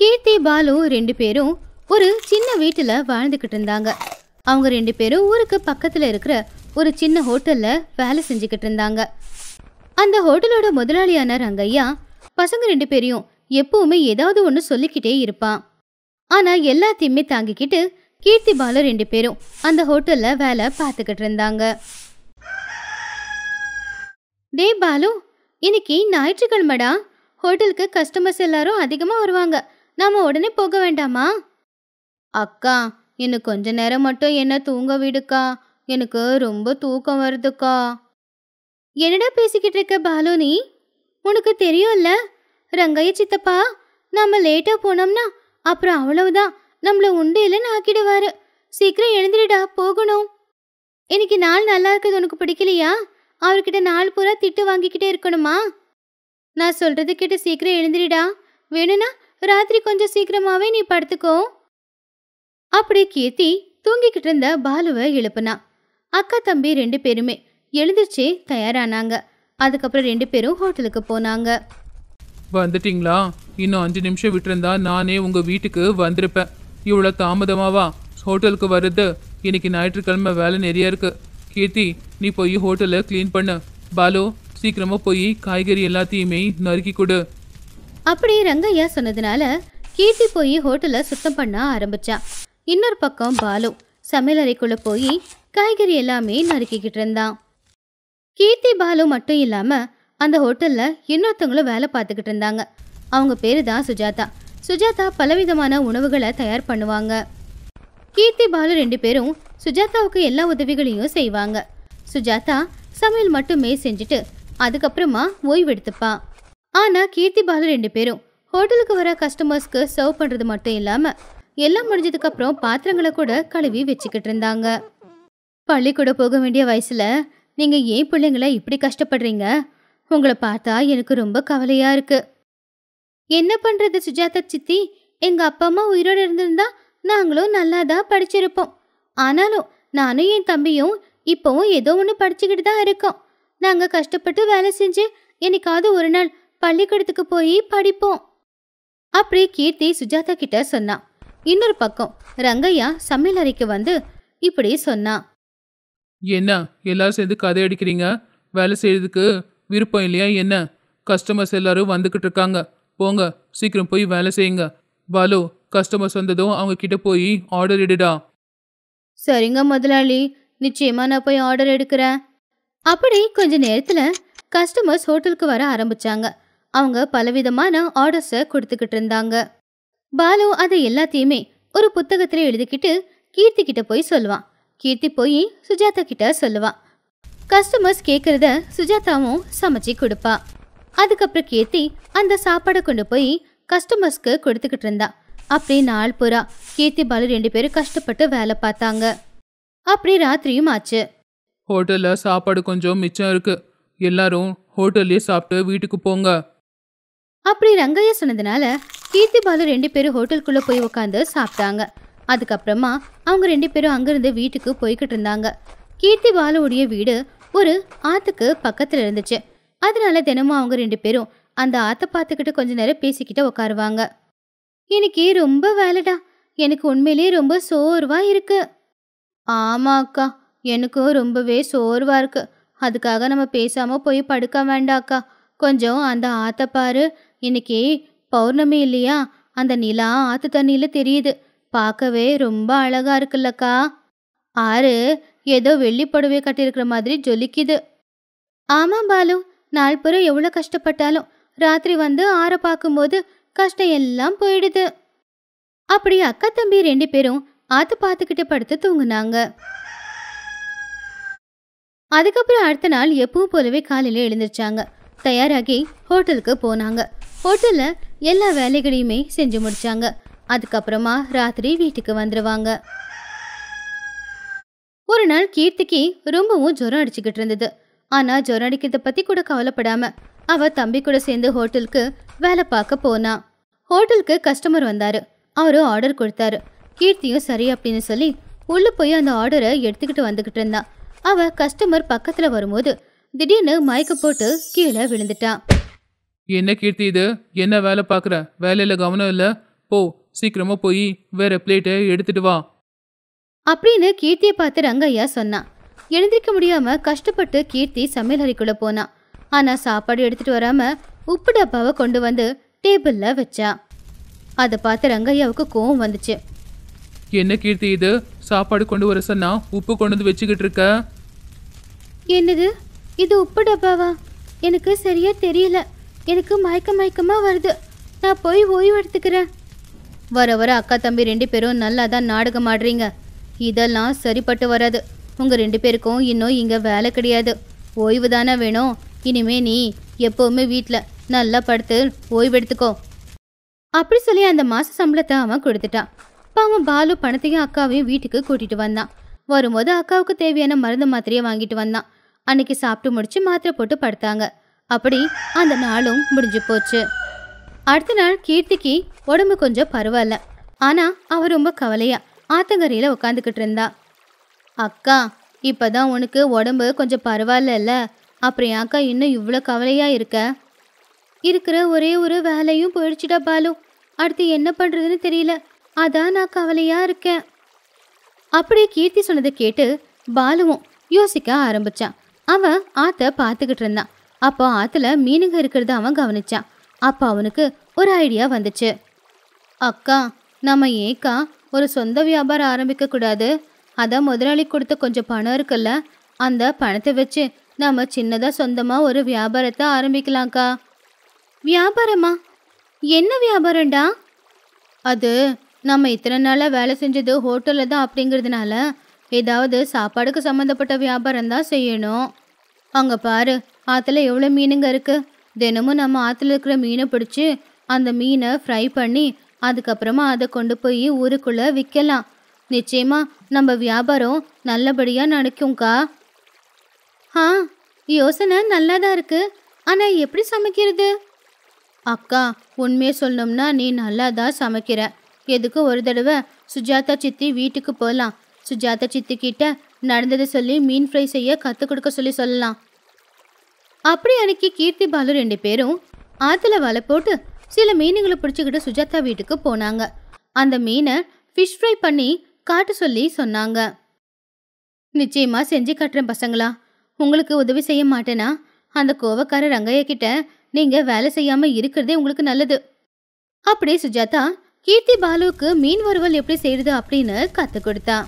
கீர்த்தி பாலு ரெண்டு பேரும் ஒரு சின்ன வீட்டில் வாழ்ந்துக்கிட்டு இருந்தாங்க அவங்க ரெண்டு பேரும் ஊருக்கு பக்கத்தில் இருக்கிற ஒரு சின்ன ஹோட்டலில் வேலை செஞ்சுக்கிட்டு இருந்தாங்க அந்த ஹோட்டலோட முதலாளியான ரங்கையா பசங்க ரெண்டு பேரையும் எப்பவுமே ஏதாவது ஒன்று சொல்லிக்கிட்டே இருப்பான் ஆனால் எல்லாத்தையுமே தாங்கிக்கிட்டு கீர்த்தி பாலு ரெண்டு பேரும் அந்த ஹோட்டலில் வேலை பார்த்துக்கிட்டு இருந்தாங்க டே பாலு இன்னைக்கு ஞாயிற்றுக்கிழமைடா ஹோட்டலுக்கு கஸ்டமர்ஸ் எல்லாரும் அதிகமாக வருவாங்க நாம உடனே போக வேண்டாமா அக்கா இன்னும் கொஞ்ச நேரம் மட்டும் என்ன தூங்க விடுக்கா எனக்கு ரொம்ப தூக்கம் வருதுக்கா என்னடா பேசிக்கிட்டு இருக்க பாலு நீ உனக்கு தெரியும்ல ரங்கைய சித்தப்பா நாம லேட்டா போனோம்னா அப்புறம் அவ்வளவுதான் நம்மள உண்டையிலன்னு நாக்கிடுவாரு சீக்கிரம் எழுந்துடுடா போகணும் இன்னைக்கு நாள் நல்லா இருக்குது உனக்கு பிடிக்கலையா அவர்கிட்ட நாள் பூரா திட்டு வாங்கிக்கிட்டே இருக்கணுமா நான் சொல்றது கிட்ட சீக்கிரம் எழுந்திரிடா வேணும்னா ராத்திரி கொஞ்சம் சீக்கிரமாவே நீ படுத்துக்கோ அப்படி கீர்த்தி தூங்கிக்கிட்டு இருந்த பாலுவை எழுப்புனா அக்கா தம்பி ரெண்டு பேருமே எழுந்திருச்சு தயாரானாங்க அதுக்கப்புறம் ரெண்டு பேரும் ஹோட்டலுக்கு போனாங்க வந்துட்டீங்களா இன்னும் அஞ்சு நிமிஷம் விட்டுருந்தா நானே உங்க வீட்டுக்கு வந்திருப்பேன் இவ்வளோ தாமதமாவா ஹோட்டலுக்கு வருது இன்னைக்கு ஞாயிற்றுக்கிழமை வேலை நிறைய இருக்கு கீர்த்தி நீ போய் ஹோட்டலை க்ளீன் பண்ணு பாலு சீக்கிரமாக போய் காய்கறி எல்லாத்தையுமே நறுக்கி கொடு அப்படி ரங்கையா சொன்னதுனால கீர்த்தி போய் ஹோட்டலை சுத்தம் பண்ண ஆரம்பிச்சான் இன்னொரு பக்கம் பாலு சமையலறைக்குள்ளே போய் காய்கறி எல்லாமே நறுக்கிக்கிட்டு இருந்தான் கீர்த்தி பாலு மட்டும் இல்லாமல் அந்த ஹோட்டலில் இன்னொருத்தவங்களும் வேலை பார்த்துக்கிட்டு இருந்தாங்க அவங்க பேர் தான் சுஜாதா சுஜாதா பலவிதமான உணவுகளை தயார் பண்ணுவாங்க கீர்த்தி பாலு ரெண்டு பேரும் சுஜாதாவுக்கு எல்லா உதவிகளையும் செய்வாங்க சுஜாதா சமையல் மட்டுமே செஞ்சுட்டு அதுக்கப்புறமா ஓய்வெடுத்துப்பான் ஆனால் கீர்த்தி பாலு ரெண்டு பேரும் ஹோட்டலுக்கு வர கஸ்டமர்ஸ்க்கு சர்வ் பண்ணுறது மட்டும் இல்லாமல் எல்லாம் முடிஞ்சதுக்கப்புறம் பாத்திரங்களை கூட கழுவி வச்சுக்கிட்டு இருந்தாங்க பள்ளிக்கூடம் போக வேண்டிய வயசில் நீங்கள் ஏன் பிள்ளைங்களை இப்படி கஷ்டப்படுறீங்க உங்களை பார்த்தா எனக்கு ரொம்ப கவலையாக இருக்குது என்ன பண்ணுறது சுஜாதா சித்தி எங்கள் அப்பா அம்மா உயிரோடு இருந்திருந்தா நாங்களும் நல்லா தான் படிச்சிருப்போம் ஆனாலும் நானும் என் தம்பியும் இப்போவும் ஏதோ ஒன்று படிச்சுக்கிட்டு தான் இருக்கோம் நாங்கள் கஷ்டப்பட்டு வேலை செஞ்சு என்னைக்காவது ஒரு நாள் பள்ளிக்கூடத்துக்கு போய் படிப்போம் அப்படி கீர்த்தி சுஜாதா கிட்ட சொன்னான் இன்னொரு பக்கம் ரங்கையா சமையல் அறைக்கு வந்து இப்படி சொன்னான் என்ன எல்லாரும் சேர்ந்து கதை அடிக்கிறீங்க வேலை செய்யறதுக்கு விருப்பம் இல்லையா என்ன கஸ்டமர்ஸ் எல்லாரும் வந்துக்கிட்டு இருக்காங்க போங்க சீக்கிரம் போய் வேலை செய்யுங்க பாலு கஸ்டமர்ஸ் வந்ததும் அவங்க கிட்ட போய் ஆர்டர் எடுடா சரிங்க முதலாளி நிச்சயமா நான் போய் ஆர்டர் எடுக்கிறேன் அப்படி கொஞ்ச நேரத்தில் கஸ்டமர்ஸ் ஹோட்டலுக்கு வர ஆரம்பிச்சாங்க அவங்க பலவிதமான ஆர்டர்ஸை கொடுத்துக்கிட்டு இருந்தாங்க பாலு அதை எல்லாத்தையுமே ஒரு புத்தகத்தில் எழுதிக்கிட்டு கீர்த்தி கிட்ட போய் சொல்லுவான் கீர்த்தி போய் சுஜாதா கிட்ட சொல்லுவான் கஸ்டமர்ஸ் கேட்குறத சுஜாதாவும் சமைச்சு கொடுப்பா அதுக்கப்புறம் கீர்த்தி அந்த சாப்பாடை கொண்டு போய் கஸ்டமர்ஸ்க்கு கொடுத்துக்கிட்டு இருந்தா அப்படி நாள் பூரா கீர்த்தி பாலு ரெண்டு பேரும் கஷ்டப்பட்டு வேலை பார்த்தாங்க அப்படி ராத்திரியும் ஆச்சு ஹோட்டலில் சாப்பாடு கொஞ்சம் மிச்சம் இருக்கு எல்லாரும் ஹோட்டல்லே சாப்பிட்டு வீட்டுக்கு போங்க அப்படி ரங்கையா சொன்னதுனால கீர்த்தி பாலு ரெண்டு பேரும் ஹோட்டலுக்குள்ளே போய் உட்காந்து சாப்பிட்டாங்க அதுக்கப்புறமா அவங்க ரெண்டு பேரும் அங்கேருந்து வீட்டுக்கு போய்கிட்டு இருந்தாங்க கீர்த்தி பாலுவுடைய வீடு ஒரு ஆற்றுக்கு பக்கத்தில் இருந்துச்சு அதனால தினமும் அவங்க ரெண்டு பேரும் அந்த ஆற்றை பார்த்துக்கிட்டு கொஞ்ச நேரம் பேசிக்கிட்டு உட்காருவாங்க எனக்கு ரொம்ப வேலைடா எனக்கு உண்மையிலேயே ரொம்ப சோர்வாக இருக்கு ஆமா அக்கா எனக்கும் ரொம்பவே சோர்வாக இருக்கு அதுக்காக நம்ம பேசாமல் போய் படுக்க வேண்டாம் அக்கா கொஞ்சம் அந்த ஆற்றை பாரு இன்னைக்கு பௌர்ணமி இல்லையா அந்த நிலா ஆத்து தண்ணியில தெரியுது பார்க்கவே ரொம்ப அழகா இருக்குல்லக்கா ஆறு ஏதோ வெள்ளி புடவை கட்டியிருக்கிற மாதிரி ஜொலிக்குது ஆமாம் பாலு நாள் புறம் எவ்வளோ கஷ்டப்பட்டாலும் ராத்திரி வந்து ஆற பார்க்கும்போது கஷ்டம் எல்லாம் போயிடுது அப்படி அக்கா தம்பி ரெண்டு பேரும் ஆத்து பார்த்துக்கிட்டு படுத்து தூங்குனாங்க அதுக்கப்புறம் அடுத்த நாள் எப்பவும் போலவே காலையில் எழுந்திருச்சாங்க தயாராகி ஹோட்டலுக்கு போனாங்க ஹோட்டலில் எல்லா வேலைகளையுமே செஞ்சு முடிச்சாங்க அதுக்கப்புறமா ராத்திரி வீட்டுக்கு வந்துடுவாங்க ஒரு நாள் கீர்த்திக்கு ரொம்பவும் ஜுரம் அடிச்சுக்கிட்டு இருந்தது ஆனால் ஜுரம் அடிக்கிறத பற்றி கூட கவலைப்படாம அவ தம்பி கூட சேர்ந்து ஹோட்டலுக்கு வேலை பார்க்க போனா ஹோட்டலுக்கு கஸ்டமர் வந்தார் அவரும் ஆர்டர் கொடுத்தாரு கீர்த்தியும் சரி அப்படின்னு சொல்லி உள்ளே போய் அந்த ஆர்டரை எடுத்துக்கிட்டு வந்துக்கிட்டு இருந்தான் அவள் கஸ்டமர் பக்கத்தில் வரும்போது திடீர்னு மயக்க போட்டு கீழே விழுந்துட்டான் என்ன கீர்த்தி இது என்ன வேலை பார்க்குற வேலையில் கவனம் இல்லை போ சீக்கிரமா போய் வேற பிளேட்டை எடுத்துட்டு வா அப்படின்னு கீர்த்தியை பார்த்து ரங்கையா சொன்னான் எழுந்திருக்க முடியாம கஷ்டப்பட்டு கீர்த்தி சமையல் அறிக்குள்ள போனான் ஆனா சாப்பாடு எடுத்துட்டு வராம உப்பு டப்பாவை கொண்டு வந்து டேபிள்ல வச்சா அதை பார்த்து ரங்கையாவுக்கு கோவம் வந்துச்சு என்ன கீர்த்தி இது சாப்பாடு கொண்டு வர சொன்னா உப்பு கொண்டு வந்து வச்சுக்கிட்டு இருக்க என்னது இது உப்பு டப்பாவா எனக்கு சரியா தெரியல எனக்கு மயக்க மயக்கமாக வருது நான் போய் ஓய்வு எடுத்துக்கிறேன் வர வர அக்கா தம்பி ரெண்டு பேரும் நல்லா தான் நாடகம் ஆடுறீங்க இதெல்லாம் சரிப்பட்டு வராது உங்கள் ரெண்டு பேருக்கும் இன்னும் இங்கே வேலை கிடையாது ஓய்வு தானே வேணும் இனிமே நீ எப்போவுமே வீட்டில் நல்லா படுத்து ஓய்வு எடுத்துக்கோ அப்படி சொல்லி அந்த மாத சம்பளத்தை அவன் கொடுத்துட்டான் பாவம் பாலு பணத்தையும் அக்காவையும் வீட்டுக்கு கூட்டிகிட்டு வந்தான் வரும்போது அக்காவுக்கு தேவையான மருந்து மாத்திரையை வாங்கிட்டு வந்தான் அன்னைக்கு சாப்பிட்டு முடிச்சு மாத்திரை போட்டு படுத்தாங்க அப்படி அந்த நாளும் முடிஞ்சு போச்சு அடுத்த நாள் கீர்த்திக்கு உடம்பு கொஞ்சம் பரவாயில்ல ஆனால் அவள் ரொம்ப கவலையா ஆத்தங்கரையில் உட்காந்துக்கிட்டு இருந்தா அக்கா இப்பதான் உனக்கு உடம்பு கொஞ்சம் பரவாயில்லல்ல அப்புறம் அக்கா இன்னும் இவ்வளோ கவலையாக இருக்க இருக்கிற ஒரே ஒரு வேலையும் போயிடுச்சுடா பாலு அடுத்து என்ன பண்ணுறதுன்னு தெரியல அதான் நான் கவலையாக இருக்கேன் அப்படி கீர்த்தி சொன்னதை கேட்டு பாலுவும் யோசிக்க ஆரம்பிச்சான் அவன் ஆத்த பார்த்துக்கிட்டு இருந்தான் அப்போ ஆற்றுல மீனுங்க இருக்கிறத அவன் கவனிச்சான் அப்போ அவனுக்கு ஒரு ஐடியா வந்துச்சு அக்கா நம்ம ஏக்கா ஒரு சொந்த வியாபாரம் ஆரம்பிக்கக்கூடாது அதான் முதலாளி கொடுத்த கொஞ்சம் பணம் இருக்குல்ல அந்த பணத்தை வச்சு நம்ம சின்னதாக சொந்தமாக ஒரு வியாபாரத்தை ஆரம்பிக்கலாம்க்கா வியாபாரமா என்ன வியாபாரம்டா அது நம்ம இத்தனை நாளாக வேலை செஞ்சது ஹோட்டலில் தான் அப்படிங்கிறதுனால ஏதாவது சாப்பாடுக்கு சம்மந்தப்பட்ட வியாபாரம் தான் செய்யணும் அங்கே பாரு ஆற்றுல எவ்வளோ மீனுங்க இருக்குது தினமும் நம்ம ஆற்றுல இருக்கிற மீனை பிடிச்சி அந்த மீனை ஃப்ரை பண்ணி அதுக்கப்புறமா அதை கொண்டு போய் ஊருக்குள்ளே விற்கலாம் நிச்சயமாக நம்ம வியாபாரம் நல்லபடியாக நடக்கும்க்கா ஆ யோசனை நல்லா தான் இருக்குது ஆனால் எப்படி சமைக்கிறது அக்கா உண்மையை சொல்லணும்னா நீ நல்லா தான் சமைக்கிற எதுக்கு ஒரு தடவை சுஜாதா சித்தி வீட்டுக்கு போகலாம் சுஜாதா சித்தி கிட்ட நடந்ததை சொல்லி மீன் ஃப்ரை செய்ய கற்றுக் கொடுக்க சொல்லி சொல்லலாம் அப்படி அன்னைக்கு கீர்த்தி பாலு ரெண்டு பேரும் ஆற்றுல வலை போட்டு சில மீனுங்களை பிடிச்சிக்கிட்டு சுஜாதா வீட்டுக்கு போனாங்க அந்த மீனை ஃபிஷ் ஃப்ரை பண்ணி காட்ட சொல்லி சொன்னாங்க நிச்சயமா செஞ்சு காட்டுறேன் பசங்களா உங்களுக்கு உதவி செய்ய மாட்டேனா அந்த கோவக்கார ரங்கைய கிட்ட நீங்க வேலை செய்யாம இருக்கிறதே உங்களுக்கு நல்லது அப்படி சுஜாதா கீர்த்தி பாலுவுக்கு மீன் வறுவல் எப்படி செய்யறது அப்படின்னு கற்றுக் கொடுத்தா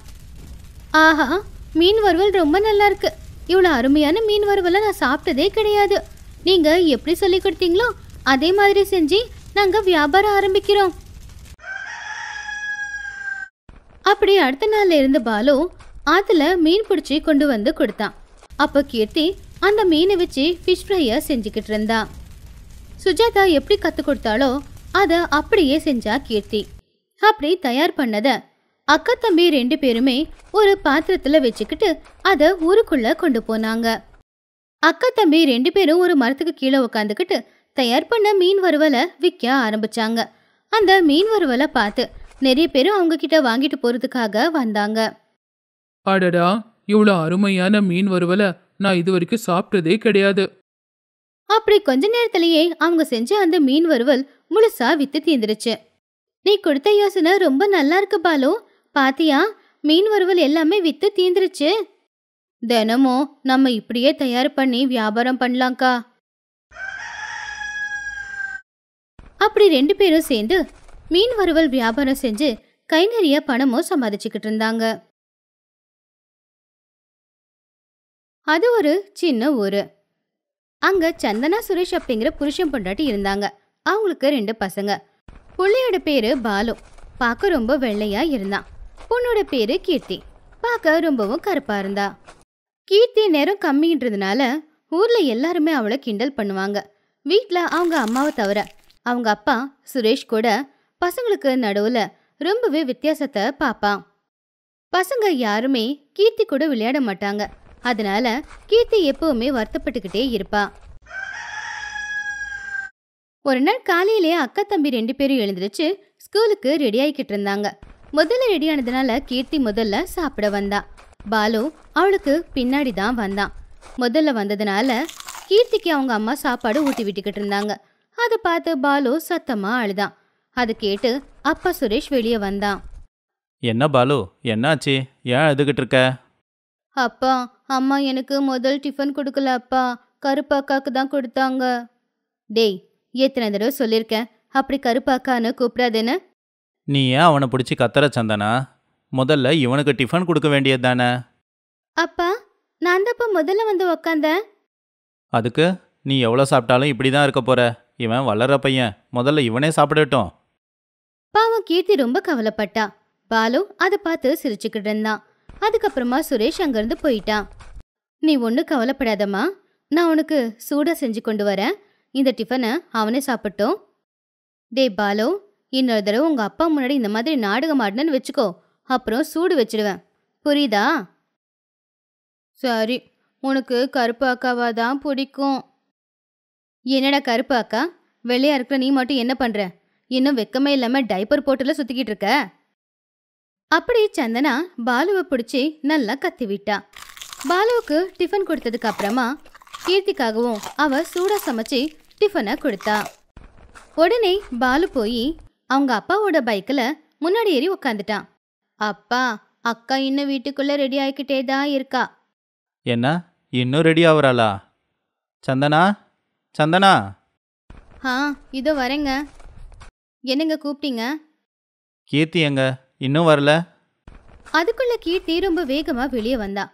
ஆஹா மீன் வறுவல் ரொம்ப நல்லா இருக்கு இவ்வளோ அருமையான மீன் வறுவலை நான் சாப்பிட்டதே கிடையாது நீங்கள் எப்படி சொல்லி கொடுத்தீங்களோ அதே மாதிரி செஞ்சு நாங்கள் வியாபாரம் ஆரம்பிக்கிறோம் அப்படி அடுத்த நாள்ல இருந்து பாலு ஆத்துல மீன் பிடிச்சி கொண்டு வந்து கொடுத்தான் அப்போ கீர்த்தி அந்த மீனை வச்சு ஃபிஷ் ஃப்ரையை செஞ்சுக்கிட்டு இருந்தா சுஜாதா எப்படி கற்றுக் கொடுத்தாலோ அதை அப்படியே செஞ்சா கீர்த்தி அப்படி தயார் பண்ணதை அக்கா தம்பி ரெண்டு பேருமே ஒரு பாத்திரத்துல வச்சுக்கிட்டு அதை ஊருக்குள்ள கொண்டு போனாங்க அக்கா தம்பி ரெண்டு பேரும் ஒரு மரத்துக்கு கீழே உக்காந்துக்கிட்டு தயார் பண்ண மீன் வறுவலை விற்க ஆரம்பிச்சாங்க அந்த மீன் வறுவலை பார்த்து நிறைய பேரும் அவங்க கிட்ட வாங்கிட்டு போறதுக்காக வந்தாங்க அடடா இவ்வளோ அருமையான மீன் வறுவலை நான் இது வரைக்கும் சாப்பிட்டதே கிடையாது அப்படி கொஞ்ச நேரத்திலேயே அவங்க செஞ்ச அந்த மீன் வறுவல் முழுசா வித்து தீந்துருச்சு நீ கொடுத்த யோசனை ரொம்ப நல்லா இருக்கு பாலும் பாத்தியா மீன் வறுவல் எல்லாமே வித்து தீந்துருச்சு தினமும் நம்ம இப்படியே தயார் பண்ணி வியாபாரம் பண்ணலாம்க்கா அப்படி ரெண்டு பேரும் சேர்ந்து மீன் வறுவல் வியாபாரம் செஞ்சு கை நிறைய பணமும் சம்பாதிச்சுக்கிட்டு இருந்தாங்க அது ஒரு சின்ன ஊர் அங்க சந்தனா சுரேஷ் அப்படிங்கிற புருஷன் பொண்டாட்டி இருந்தாங்க அவங்களுக்கு ரெண்டு பசங்க புள்ளையோட பேரு பாலு பார்க்க ரொம்ப வெள்ளையா இருந்தான் பொண்ணோட பேரு கீர்த்தி பார்க்க ரொம்பவும் கருப்பா இருந்தா கீர்த்தி நேரம் கம்மின்றதுனால ஊர்ல எல்லாருமே அவளை கிண்டல் பண்ணுவாங்க வீட்டில் அவங்க அம்மாவை தவிர அவங்க அப்பா சுரேஷ் கூட பசங்களுக்கு நடுவில் ரொம்பவே வித்தியாசத்தை பார்ப்பான் பசங்க யாருமே கீர்த்தி கூட விளையாட மாட்டாங்க அதனால கீர்த்தி எப்பவுமே வருத்தப்பட்டுக்கிட்டே இருப்பா ஒரு நாள் காலையிலேயே அக்கா தம்பி ரெண்டு பேரும் எழுந்துருச்சு ஸ்கூலுக்கு ரெடி ஆகிக்கிட்டு இருந்தாங்க முதல்ல ரெடியானதுனால கீர்த்தி முதல்ல சாப்பிட வந்தா பாலு அவளுக்கு பின்னாடி தான் வந்தான் முதல்ல வந்ததுனால கீர்த்திக்கு அவங்க அம்மா சாப்பாடு ஊட்டி விட்டுக்கிட்டு இருந்தாங்க அதை பார்த்து பாலு சத்தமா அழுதான் அதை கேட்டு அப்பா சுரேஷ் வெளியே வந்தான் என்ன பாலு என்னாச்சு ஏன் அழுதுகிட்டு இருக்க அப்பா அம்மா எனக்கு முதல் டிஃபன் கொடுக்கல அப்பா கருப்பாக்காக்கு தான் கொடுத்தாங்க டேய் எத்தனை தடவை சொல்லியிருக்கேன் அப்படி கருப்பாக்கான்னு கூப்பிடாதேன்னு நீ ஏன் அவனை பிடிச்சி கத்துற சந்தனா முதல்ல இவனுக்கு டிஃபன் கொடுக்க வேண்டியது தானே அப்பா நான் தான்ப்பா முதல்ல வந்து உக்காந்தேன் அதுக்கு நீ எவ்வளோ சாப்பிட்டாலும் இப்படி தான் இருக்க போற இவன் வளர்ற பையன் முதல்ல இவனே சாப்பிடட்டும் பாவம் கீர்த்தி ரொம்ப கவலைப்பட்டா பாலு அதை பார்த்து சிரிச்சுக்கிட்டு இருந்தான் அதுக்கப்புறமா சுரேஷ் அங்கேருந்து போயிட்டான் நீ ஒன்றும் கவலைப்படாதம்மா நான் உனக்கு சூடாக செஞ்சு கொண்டு வரேன் இந்த டிஃபனை அவனே சாப்பிட்டோம் டே பாலு இன்னொரு தடவை உங்கள் அப்பா முன்னாடி இந்த மாதிரி நாடகம் ஆடினு வச்சுக்கோ அப்புறம் சூடு வச்சிடுவேன் புரியுதா சரி உனக்கு கருப்பு அக்காவா தான் பிடிக்கும் என்னடா கருப்பு அக்கா வெளியாக இருக்கிற நீ மட்டும் என்ன பண்ணுற இன்னும் வெக்கமே இல்லாமல் டைப்பர் போட்டுல சுற்றிக்கிட்டு இருக்க அப்படி சந்தனா பாலுவை பிடிச்சி நல்லா கத்தி விட்டா பாலுவுக்கு டிஃபன் கொடுத்ததுக்கு அப்புறமா கீர்த்திக்காகவும் அவ சூடாக சமைச்சு டிஃபனை கொடுத்தா உடனே பாலு போய் அவங்க அப்பாவோட பைக்கில் முன்னாடி ஏறி உக்காந்துட்டான் அப்பா அக்கா இன்னும் வீட்டுக்குள்ளே ரெடி ஆகிக்கிட்டே தான் இருக்கா என்ன இன்னும் ரெடி ஆகுறாளா சந்தனா சந்தனா ஆ இதோ வரேங்க என்னங்க கூப்பிட்டீங்க கீர்த்தி எங்க இன்னும் வரல அதுக்குள்ள கீர்த்தி ரொம்ப வேகமா வெளியே வந்தா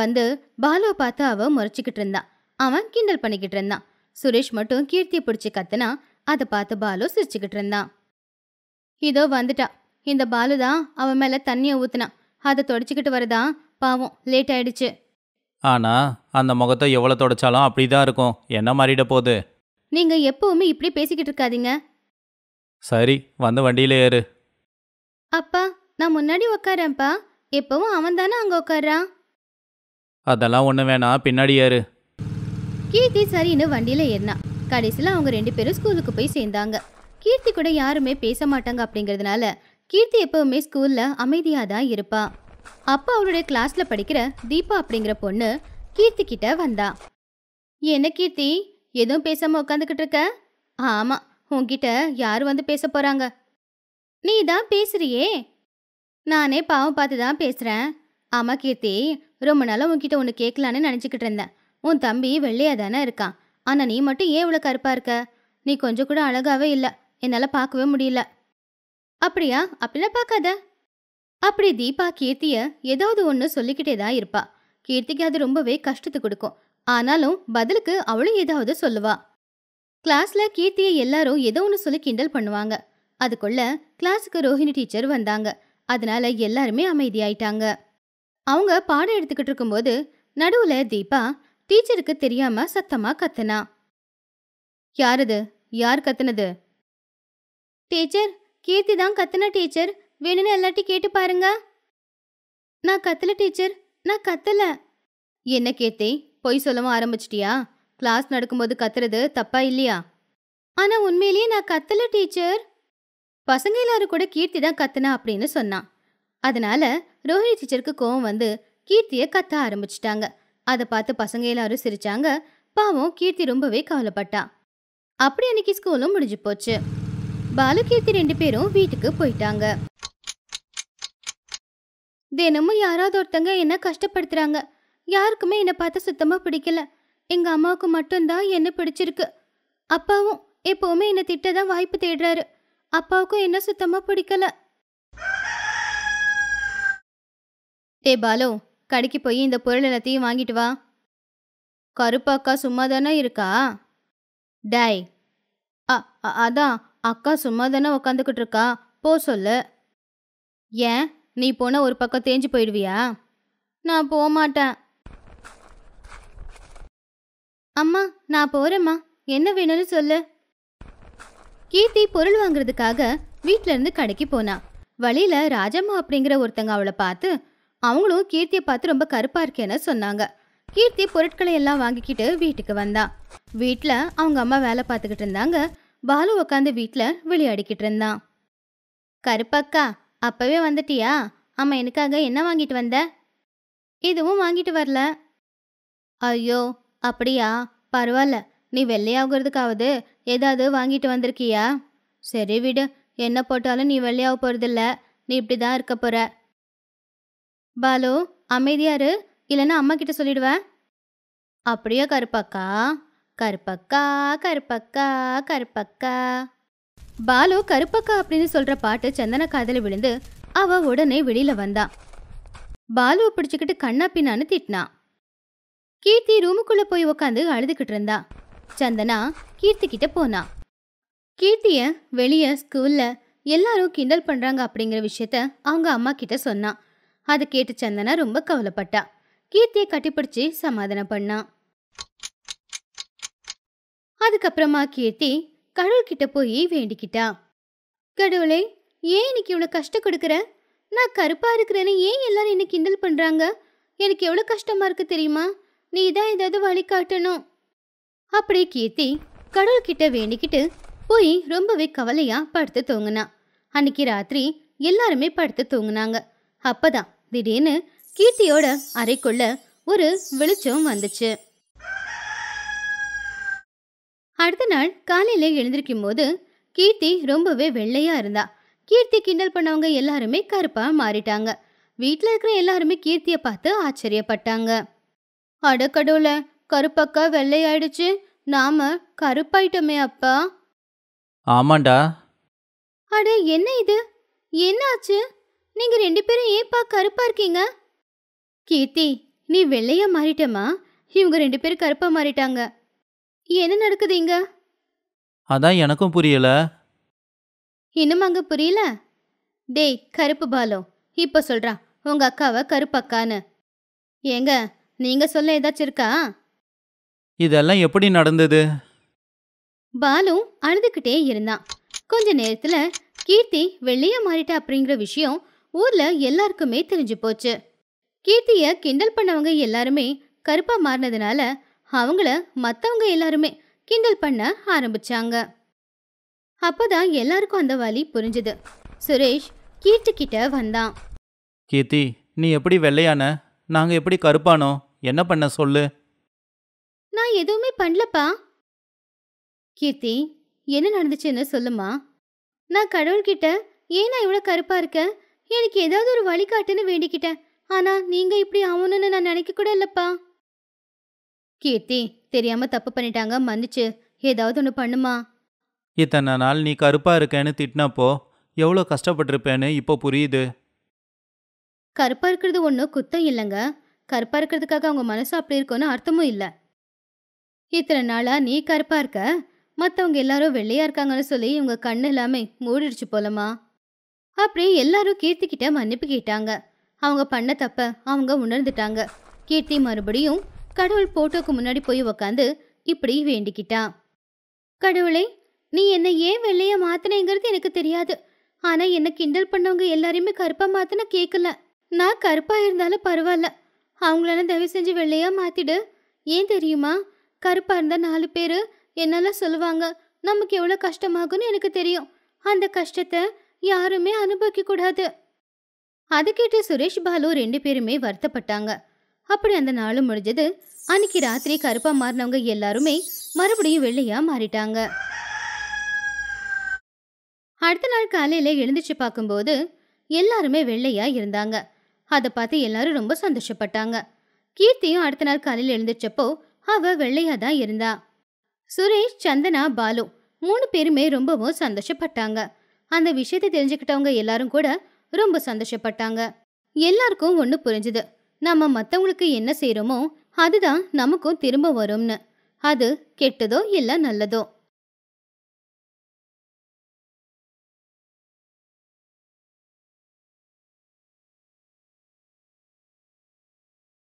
வந்து பாலுவ பார்த்து அவ முறைச்சிக்கிட்டு இருந்தான் அவன் கிண்டல் பண்ணிக்கிட்டு இருந்தான் சுரேஷ் மட்டும் கீர்த்தியை பிடிச்சி கத்துனா அதை பார்த்து பாலு சிரிச்சுக்கிட்டு இருந்தான் இதோ வந்துட்டா இந்த பாலு தான் அவன் மேலே தண்ணியை ஊத்துனான் அதை தொடச்சிக்கிட்டு வரதா பாவம் லேட் ஆயிடுச்சு ஆனா அந்த முகத்தை எவ்வளோ தொடச்சாலும் அப்படிதான் இருக்கும் என்ன மாறிட போகுது நீங்க எப்பவுமே இப்படி பேசிக்கிட்டு இருக்காதீங்க சரி வந்து வண்டியில ஏறு அப்பா நான் முன்னாடி உக்காரேன்ப்பா எப்பவும் அவன் தானே அங்க உட்கார்றான் அதெல்லாம் ஒன்று வேணா பின்னாடி ஏறு கீர்த்தி சரின்னு வண்டியில ஏறினா கடைசியில் அவங்க ரெண்டு பேரும் ஸ்கூலுக்கு போய் சேர்ந்தாங்க கீர்த்தி கூட யாருமே பேச மாட்டாங்க அப்படிங்கிறதுனால கீர்த்தி எப்பவுமே ஸ்கூல்ல அமைதியா தான் இருப்பா அப்பா அவளுடைய கிளாஸ்ல படிக்கிற தீபா அப்படிங்கிற பொண்ணு கீர்த்தி கிட்ட வந்தா என்ன கீர்த்தி எதுவும் பேசாம உட்காந்துக்கிட்டு இருக்க ஆமா உன்கிட்ட யார் வந்து பேச போறாங்க நீ தான் பேசுறியே நானே பாவம் பார்த்து தான் பேசுறேன் ஆமா கீர்த்தி ரொம்ப நாளாக உன்கிட்ட ஒன்று கேட்கலான்னு நினச்சிக்கிட்டு இருந்தேன் உன் தம்பி வெள்ளையா தானே இருக்கான் ஆனால் நீ மட்டும் ஏன் இவ்வளோ கருப்பாக இருக்க நீ கொஞ்சம் கூட அழகாவே இல்லை என்னால் பார்க்கவே முடியல அப்படியா அப்படிலாம் பார்க்காத அப்படி தீபா கீர்த்திய ஏதாவது ஒன்று சொல்லிக்கிட்டே தான் இருப்பா கீர்த்திக்கு அது ரொம்பவே கஷ்டத்தை கொடுக்கும் ஆனாலும் பதிலுக்கு அவளும் ஏதாவது சொல்லுவா கிளாஸ்ல கீர்த்தியை எல்லாரும் ஏதோ ஒன்று சொல்லி கிண்டல் பண்ணுவாங்க அதுக்குள்ள கிளாஸுக்கு ரோஹிணி டீச்சர் வந்தாங்க அதனால எல்லாருமே அமைதியாயிட்டாங்க அவங்க பாடம் எடுத்துக்கிட்டு இருக்கும்போது நடுவுல தீபா டீச்சருக்கு தெரியாம சத்தமா கத்துனா யாரது யார் கத்துனது டீச்சர் கீர்த்தி தான் கத்துனா டீச்சர் வேணும்னு எல்லாட்டி கேட்டு பாருங்க நான் கத்தல டீச்சர் நான் கத்தல என்ன கேத்தே பொய் சொல்லவும் ஆரம்பிச்சிட்டியா கிளாஸ் நடக்கும்போது கத்துறது தப்பா இல்லையா ஆனா உண்மையிலேயே நான் கத்தல டீச்சர் பசங்க எல்லாரும் கூட கீர்த்தி தான் கத்துனா அப்படின்னு சொன்னான் அதனால ரோஹிணி டீச்சருக்கு கோவம் வந்து கீர்த்தியை கத்த ஆரம்பிச்சிட்டாங்க அதை பார்த்து பசங்க எல்லாரும் சிரிச்சாங்க பாவம் கீர்த்தி ரொம்பவே கவலைப்பட்டா அப்படி அன்னைக்கு ஸ்கூலும் முடிஞ்சு போச்சு பாலகீர்த்தி ரெண்டு பேரும் வீட்டுக்கு போயிட்டாங்க தினமும் யாராவது ஒருத்தங்க என்ன கஷ்டப்படுத்துறாங்க யாருக்குமே என்னை பார்த்து சுத்தமாக பிடிக்கல எங்கள் அம்மாவுக்கு மட்டும்தான் என்ன பிடிச்சிருக்கு அப்பாவும் எப்போவுமே என்னை திட்ட தான் வாய்ப்பு தேடுறாரு அப்பாவுக்கும் என்ன சுத்தமாக பிடிக்கல டே பாலு கடைக்கு போய் இந்த பொருள் எல்லாத்தையும் வாங்கிட்டு வா கருப்பாக்கா சும்மா தானே இருக்கா டாய் அ அதான் அக்கா சும்மா தானே உக்காந்துக்கிட்டு இருக்கா போ சொல்லு ஏன் நீ போனால் ஒரு பக்கம் தேஞ்சு போயிடுவியா நான் போக மாட்டேன் அம்மா நான் போகிறேம்மா என்ன வேணும்னு சொல்லு கீர்த்தி பொருள் வாங்குறதுக்காக இருந்து கடைக்கு போனா வழியில் ராஜம்மா அப்படிங்கிற ஒருத்தங்க அவளை பார்த்து அவங்களும் கீர்த்தியை பார்த்து ரொம்ப கருப்பாக இருக்கேன்னு சொன்னாங்க கீர்த்தி பொருட்களை எல்லாம் வாங்கிக்கிட்டு வீட்டுக்கு வந்தா வீட்டில் அவங்க அம்மா வேலை பார்த்துக்கிட்டு இருந்தாங்க பாலு உக்காந்து வீட்டில் விளையாடிக்கிட்டு இருந்தான் கருப்பக்கா அப்பவே வந்துட்டியா அம்மா எனக்காக என்ன வாங்கிட்டு வந்த இதுவும் வாங்கிட்டு வரல ஐயோ அப்படியா பரவாயில்ல நீ வெள்ளையாகிறதுக்காவது ஏதாவது வாங்கிட்டு வந்திருக்கியா சரி விடு என்ன போட்டாலும் நீ வெள்ளையாக போகிறதில்ல நீ இப்படி தான் இருக்க போகிற பாலு அமைதியாரு இல்லைன்னா அம்மா கிட்ட சொல்லிடுவேன் அப்படியே கருப்பாக்கா கருப்பக்கா கருப்பக்கா கருப்பக்கா பாலு கருப்பக்கா அப்படின்னு சொல்ற பாட்டு சந்தன காதல விழுந்து அவ உடனே வெளியில வந்தா பாலுவை பிடிச்சுக்கிட்டு கண்ணா பின்னான்னு திட்டினா கீர்த்தி ரூமுக்குள்ள போய் உக்காந்து அழுதுகிட்டு இருந்தா சந்தனா கீர்த்தி கிட்ட போனா கீர்த்திய வெளியே ஸ்கூல்ல எல்லாரும் கிண்டல் பண்றாங்க அப்படிங்கிற விஷயத்த அவங்க அம்மா கிட்ட சொன்னான் அதை கேட்டு சந்தனா ரொம்ப கவலைப்பட்டா கீர்த்தியை கட்டிப்பிடிச்சு சமாதானம் பண்ணான் அதுக்கப்புறமா கீர்த்தி கடவுள்கிட்ட போய் வேண்டிக்கிட்டா கடவுளே ஏன் இன்னைக்கு இவ்வளோ கஷ்டம் கொடுக்குற நான் கருப்பாக இருக்கிறேன்னு ஏன் எல்லாரும் என்ன கிண்டல் பண்ணுறாங்க எனக்கு எவ்வளோ கஷ்டமாக இருக்குது தெரியுமா நீ தான் ஏதாவது வழி காட்டணும் அப்படி கீர்த்தி கடவுள்கிட்ட வேண்டிக்கிட்டு போய் ரொம்பவே கவலையாக படுத்து தூங்கினா அன்னைக்கு ராத்திரி எல்லாருமே படுத்து தூங்கினாங்க அப்பதான் திடீர்னு கீர்த்தியோட அறைக்குள்ள ஒரு வெளிச்சம் வந்துச்சு அடுத்த நாள் காலையில் எழுந்திருக்கும் போது கீர்த்தி ரொம்பவே வெள்ளையாக இருந்தா கீர்த்தி கிண்டல் பண்ணவங்க எல்லாருமே கருப்பாக மாறிட்டாங்க வீட்டில் இருக்கிற எல்லாருமே கீர்த்தியை பார்த்து ஆச்சரியப்பட்டாங்க அடக்கடவுல கருப்பக்கா வெள்ளையாயிடுச்சு நாம கருப்பாயிட்டோமே அப்பா ஆமாண்டா அட என்ன இது என்ன ஆச்சு நீங்க ரெண்டு பேரும் ஏப்பா கருப்பா இருக்கீங்க கீர்த்தி நீ வெள்ளையா மாறிட்டமா இவங்க ரெண்டு பேரும் கருப்பா மாறிட்டாங்க என்ன நடக்குது இங்க அதான் எனக்கும் புரியல இன்னும் அங்க புரியல டேய் கருப்பு பாலோ இப்போ சொல்றான் உங்க அக்காவை கருப்பக்கான்னு ஏங்க நீங்க சொல்ல ஏதாச்சும் இருக்கா இதெல்லாம் எப்படி நடந்தது பாலு அழுதுகிட்டே இருந்தான் கொஞ்ச நேரத்துல கீர்த்தி வெள்ளையா மாறிட்ட அப்படிங்கிற விஷயம் ஊர்ல எல்லாருக்குமே தெரிஞ்சு போச்சு கீர்த்திய கிண்டல் பண்ணவங்க எல்லாருமே கருப்பா மாறினதுனால அவங்கள மற்றவங்க எல்லாருமே கிண்டல் பண்ண ஆரம்பிச்சாங்க அப்போதான் எல்லாருக்கும் அந்த வழி புரிஞ்சுது சுரேஷ் கீர்த்தி கிட்ட வந்தான் கீர்த்தி நீ எப்படி வெள்ளையான நாங்க எப்படி கருப்பானோ என்ன பண்ண சொல்லு நான் எதுவுமே பண்ணலப்பா கீர்த்தி என்ன நடந்துச்சுன்னு சொல்லுமா நான் கடவுள்கிட்ட ஏன் நான் இவ்வளோ கருப்பாக இருக்கேன் எனக்கு ஏதாவது ஒரு வழிகாட்டுன்னு வேண்டிக்கிட்டேன் ஆனால் நீங்கள் இப்படி ஆகணும்னு நான் நினைக்க கூட இல்லப்பா கீர்த்தி தெரியாம தப்பு பண்ணிட்டாங்க மன்னிச்சு ஏதாவது ஒன்று பண்ணுமா இத்தனை நாள் நீ கருப்பா இருக்கேன்னு திட்டினப்போ எவ்வளோ கஷ்டப்பட்டிருப்பேன்னு இப்போ புரியுது கருப்பா இருக்கிறது ஒன்றும் குத்தம் இல்லைங்க கருப்பா இருக்கிறதுக்காக அவங்க மனசு அப்படி இருக்கும்னு அர்த்தமும் இல்லை இத்தனை நாளா நீ கருப்பா இருக்க மற்றவங்க எல்லாரும் வெள்ளையா இருக்காங்கன்னு சொல்லி இவங்க கண்ணு எல்லாமே மூடிடுச்சு போலமா அப்படியே எல்லாரும் கீர்த்திக்கிட்ட மன்னிப்பு கேட்டாங்க அவங்க பண்ண தப்ப அவங்க உணர்ந்துட்டாங்க கீர்த்தி மறுபடியும் கடவுள் போட்டோக்கு முன்னாடி போய் உக்காந்து இப்படி வேண்டிக்கிட்டான் கடவுளே நீ என்னை ஏன் வெள்ளைய மாத்தினேங்கிறது எனக்கு தெரியாது ஆனா என்ன கிண்டல் பண்ணவங்க எல்லாரையுமே கருப்பா மாத்தினா கேட்கல நான் கருப்பா இருந்தாலும் பரவாயில்ல அவங்களெல்லாம் தயவு செஞ்சு வெள்ளையா மாத்திடு ஏன் தெரியுமா கருப்பா இருந்தா நாலு பேர் என்னெல்லாம் சொல்லுவாங்க நமக்கு எவ்வளோ கஷ்டமாகும்னு எனக்கு தெரியும் அந்த கஷ்டத்தை யாருமே அனுபவிக்க கூடாது அது கேட்டு சுரேஷ் பாலு ரெண்டு பேருமே வருத்தப்பட்டாங்க அப்படி அந்த நாளும் முடிஞ்சது அன்னைக்கு ராத்திரி கருப்பா மாறினவங்க எல்லாருமே மறுபடியும் வெள்ளையா மாறிட்டாங்க அடுத்த நாள் காலையில எழுந்துச்சு பார்க்கும்போது எல்லாருமே வெள்ளையா இருந்தாங்க அதை பார்த்து எல்லாரும் ரொம்ப சந்தோஷப்பட்டாங்க கீர்த்தியும் அடுத்த நாள் காலையில் எழுந்திரிச்சப்போ அவ வெள்ளையா தான் இருந்தா சுரேஷ் சந்தனா பாலு மூணு பேருமே ரொம்பவும் சந்தோஷப்பட்டாங்க அந்த விஷயத்தை தெரிஞ்சுக்கிட்டவங்க எல்லாரும் கூட ரொம்ப சந்தோஷப்பட்டாங்க எல்லாருக்கும் ஒன்று புரிஞ்சுது நம்ம மற்றவங்களுக்கு என்ன செய்கிறோமோ அதுதான் நமக்கும் திரும்ப வரும்னு அது கெட்டதோ இல்லை நல்லதோ